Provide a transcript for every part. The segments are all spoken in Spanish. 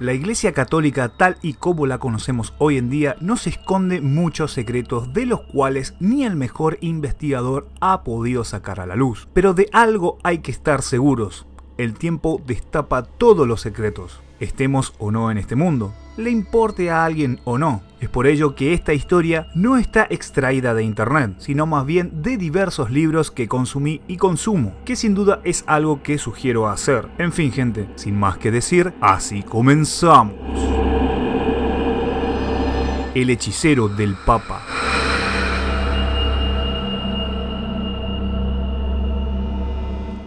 La Iglesia Católica tal y como la conocemos hoy en día no se esconde muchos secretos de los cuales ni el mejor investigador ha podido sacar a la luz. Pero de algo hay que estar seguros. El tiempo destapa todos los secretos, estemos o no en este mundo le importe a alguien o no. Es por ello que esta historia no está extraída de internet, sino más bien de diversos libros que consumí y consumo, que sin duda es algo que sugiero hacer. En fin gente, sin más que decir, así comenzamos. El hechicero del Papa.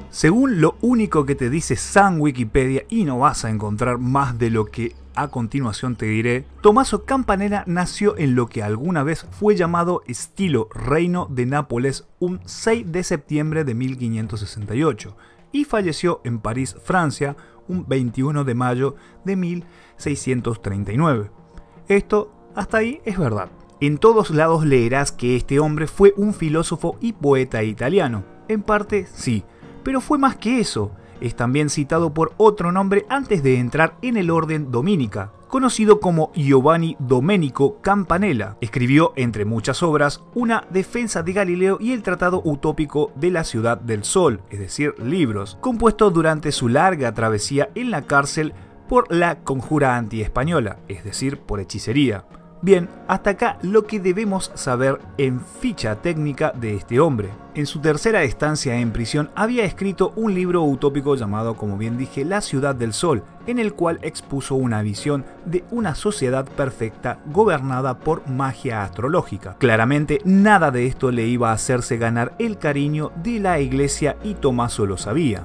Según lo único que te dice San Wikipedia y no vas a encontrar más de lo que a continuación te diré, Tommaso Campanella nació en lo que alguna vez fue llamado estilo Reino de Nápoles un 6 de septiembre de 1568 y falleció en París, Francia, un 21 de mayo de 1639. Esto hasta ahí es verdad. En todos lados leerás que este hombre fue un filósofo y poeta italiano. En parte sí, pero fue más que eso. Es también citado por otro nombre antes de entrar en el orden dominica, conocido como Giovanni Domenico Campanella. Escribió, entre muchas obras, una defensa de Galileo y el Tratado Utópico de la Ciudad del Sol, es decir, libros, compuesto durante su larga travesía en la cárcel por la conjura anti-española, es decir, por hechicería. Bien, hasta acá lo que debemos saber en ficha técnica de este hombre. En su tercera estancia en prisión había escrito un libro utópico llamado, como bien dije, La Ciudad del Sol, en el cual expuso una visión de una sociedad perfecta gobernada por magia astrológica. Claramente nada de esto le iba a hacerse ganar el cariño de la iglesia y Tomaso lo sabía.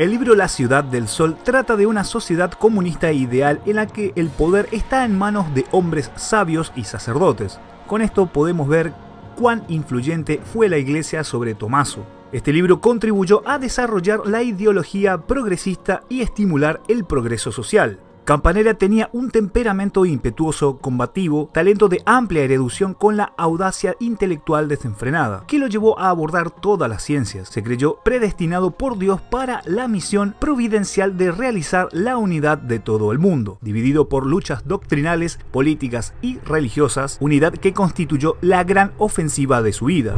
El libro La ciudad del sol trata de una sociedad comunista ideal en la que el poder está en manos de hombres sabios y sacerdotes. Con esto podemos ver cuán influyente fue la iglesia sobre Tomaso. Este libro contribuyó a desarrollar la ideología progresista y estimular el progreso social. Campanera tenía un temperamento impetuoso, combativo, talento de amplia erudición con la audacia intelectual desenfrenada, que lo llevó a abordar todas las ciencias. Se creyó predestinado por Dios para la misión providencial de realizar la unidad de todo el mundo, dividido por luchas doctrinales, políticas y religiosas, unidad que constituyó la gran ofensiva de su vida.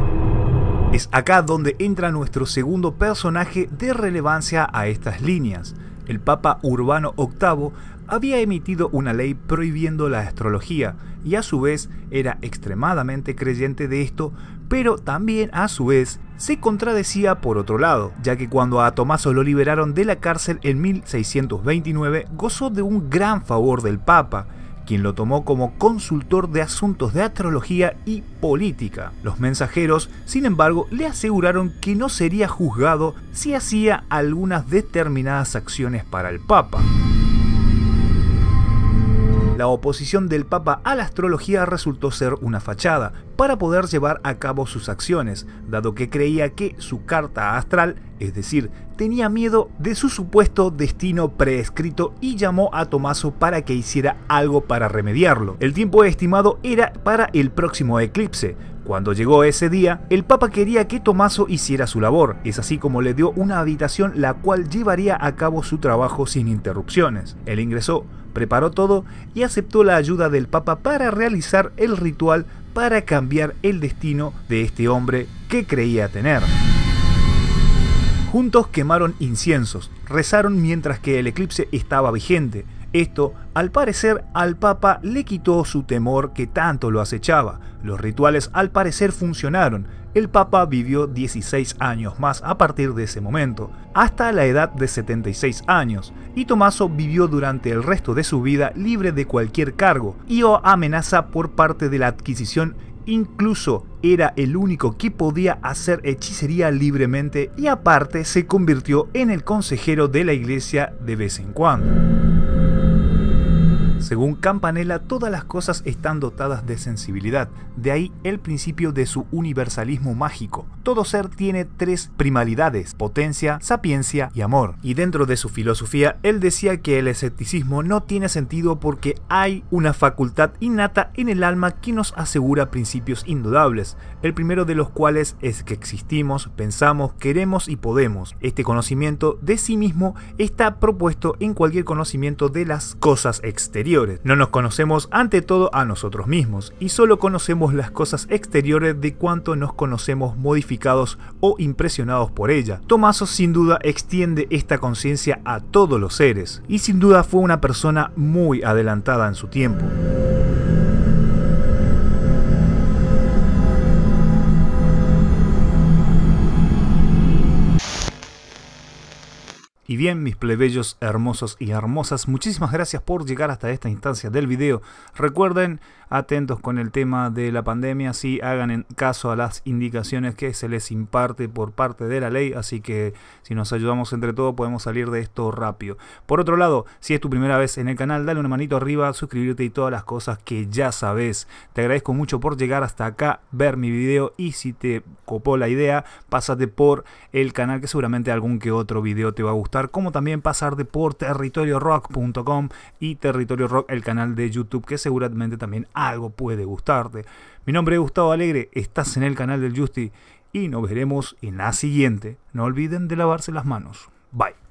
Es acá donde entra nuestro segundo personaje de relevancia a estas líneas, el Papa Urbano VIII había emitido una ley prohibiendo la astrología y a su vez era extremadamente creyente de esto, pero también a su vez se contradecía por otro lado, ya que cuando a Tomáso lo liberaron de la cárcel en 1629 gozó de un gran favor del Papa, quien lo tomó como consultor de asuntos de astrología y política. Los mensajeros, sin embargo, le aseguraron que no sería juzgado si hacía algunas determinadas acciones para el Papa. La oposición del Papa a la astrología resultó ser una fachada para poder llevar a cabo sus acciones, dado que creía que su carta astral, es decir, tenía miedo de su supuesto destino preescrito y llamó a Tomaso para que hiciera algo para remediarlo. El tiempo estimado era para el próximo eclipse, cuando llegó ese día, el Papa quería que Tomaso hiciera su labor, es así como le dio una habitación la cual llevaría a cabo su trabajo sin interrupciones. Él ingresó, preparó todo y aceptó la ayuda del Papa para realizar el ritual para cambiar el destino de este hombre que creía tener. Juntos quemaron inciensos, rezaron mientras que el eclipse estaba vigente, esto, al parecer, al Papa le quitó su temor que tanto lo acechaba. Los rituales al parecer funcionaron. El Papa vivió 16 años más a partir de ese momento, hasta la edad de 76 años, y Tomaso vivió durante el resto de su vida libre de cualquier cargo y o amenaza por parte de la adquisición incluso era el único que podía hacer hechicería libremente y aparte se convirtió en el consejero de la iglesia de vez en cuando. Según Campanella, todas las cosas están dotadas de sensibilidad, de ahí el principio de su universalismo mágico. Todo ser tiene tres primalidades, potencia, sapiencia y amor. Y dentro de su filosofía, él decía que el escepticismo no tiene sentido porque hay una facultad innata en el alma que nos asegura principios indudables, el primero de los cuales es que existimos, pensamos, queremos y podemos. Este conocimiento de sí mismo está propuesto en cualquier conocimiento de las cosas exteriores no nos conocemos ante todo a nosotros mismos y solo conocemos las cosas exteriores de cuanto nos conocemos modificados o impresionados por ella. Tomaso sin duda extiende esta conciencia a todos los seres y sin duda fue una persona muy adelantada en su tiempo. Y bien, mis plebeyos hermosos y hermosas, muchísimas gracias por llegar hasta esta instancia del video. Recuerden, atentos con el tema de la pandemia, si hagan caso a las indicaciones que se les imparte por parte de la ley, así que si nos ayudamos entre todos podemos salir de esto rápido. Por otro lado, si es tu primera vez en el canal, dale una manito arriba, suscribirte y todas las cosas que ya sabes. Te agradezco mucho por llegar hasta acá, ver mi video y si te copó la idea, pásate por el canal que seguramente algún que otro video te va a gustar como también pasar de por territoriorock.com y Territorio Rock, el canal de YouTube, que seguramente también algo puede gustarte. Mi nombre es Gustavo Alegre, estás en el canal del Justi y nos veremos en la siguiente. No olviden de lavarse las manos. Bye.